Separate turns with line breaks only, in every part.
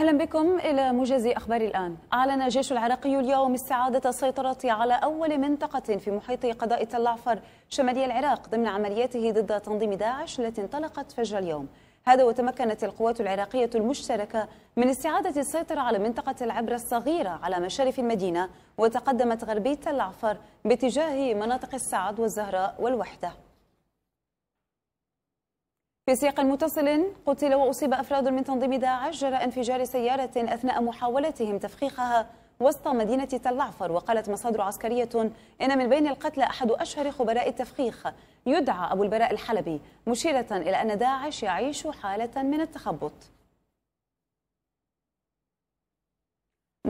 أهلا بكم إلى موجز أخبار الآن أعلن الجيش العراقي اليوم استعادة السيطرة على أول منطقة في محيط قضاء تلعفر شمالي العراق ضمن عملياته ضد تنظيم داعش التي انطلقت فجر اليوم هذا وتمكنت القوات العراقية المشتركة من استعادة السيطرة على منطقة العبرة الصغيرة على مشارف المدينة وتقدمت غربي تلعفر باتجاه مناطق السعد والزهراء والوحدة في سياق متصل قتل وأصيب أفراد من تنظيم داعش جراء انفجار سيارة أثناء محاولتهم تفخيخها وسط مدينة تل عفر وقالت مصادر عسكرية إن من بين القتلى أحد أشهر خبراء التفخيخ يدعى أبو البراء الحلبي مشيرة إلى أن داعش يعيش حالة من التخبط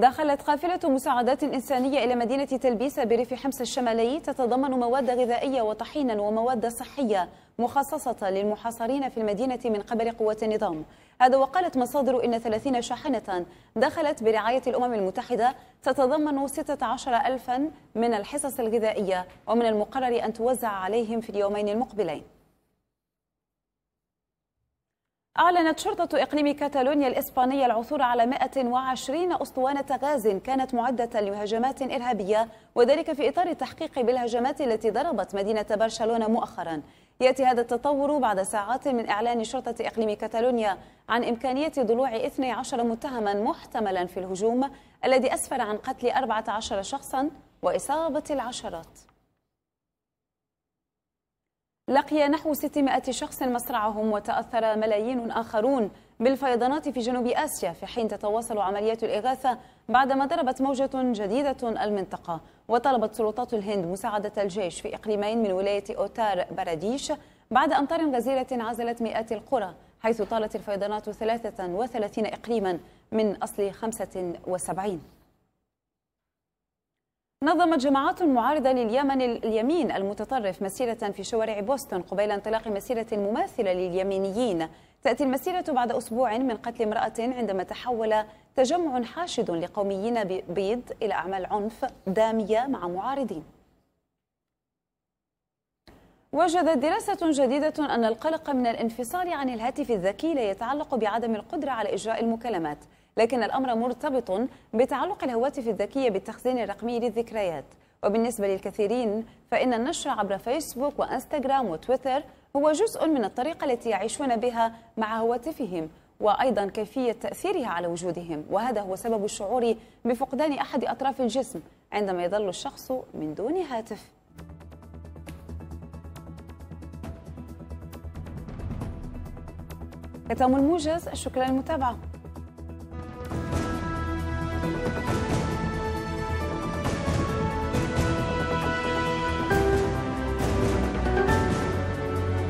دخلت قافلة مساعدات إنسانية إلى مدينة تلبيسة بريف حمص الشمالي تتضمن مواد غذائية وطحينا ومواد صحية مخصصة للمحاصرين في المدينة من قبل قوات النظام هذا وقالت مصادر إن 30 شاحنة دخلت برعاية الأمم المتحدة تتضمن 16 ألفا من الحصص الغذائية ومن المقرر أن توزع عليهم في اليومين المقبلين أعلنت شرطة إقليم كاتالونيا الإسبانية العثور على 120 أسطوانة غاز كانت معدة لهجمات إرهابية وذلك في إطار التحقيق بالهجمات التي ضربت مدينة برشلونة مؤخرا يأتي هذا التطور بعد ساعات من إعلان شرطة إقليم كاتالونيا عن إمكانية ضلوع 12 متهما محتملا في الهجوم الذي أسفر عن قتل 14 شخصا وإصابة العشرات لقي نحو 600 شخص مصرعهم وتأثر ملايين آخرون بالفيضانات في جنوب آسيا في حين تتواصل عمليات الإغاثة بعدما ضربت موجة جديدة المنطقة وطلبت سلطات الهند مساعدة الجيش في إقليمين من ولاية أوتار باراديش بعد أمطار غزيرة عزلت مئات القرى حيث طالت الفيضانات 33 إقليما من أصل 75 نظمت جماعات معارضة لليمن اليمين المتطرف مسيرة في شوارع بوسطن قبيل انطلاق مسيرة مماثلة لليمينيين تأتي المسيرة بعد أسبوع من قتل امرأة عندما تحول تجمع حاشد لقوميين بيض إلى أعمال عنف دامية مع معارضين وجدت دراسة جديدة أن القلق من الانفصال عن الهاتف الذكي لا يتعلق بعدم القدرة على إجراء المكالمات لكن الأمر مرتبط بتعلق الهواتف الذكية بالتخزين الرقمي للذكريات وبالنسبة للكثيرين فإن النشر عبر فيسبوك وإنستغرام وتويتر هو جزء من الطريقة التي يعيشون بها مع هواتفهم وأيضا كيفية تأثيرها على وجودهم وهذا هو سبب الشعور بفقدان أحد أطراف الجسم عندما يظل الشخص من دون هاتف ختام الموجز شكرا للمتابعه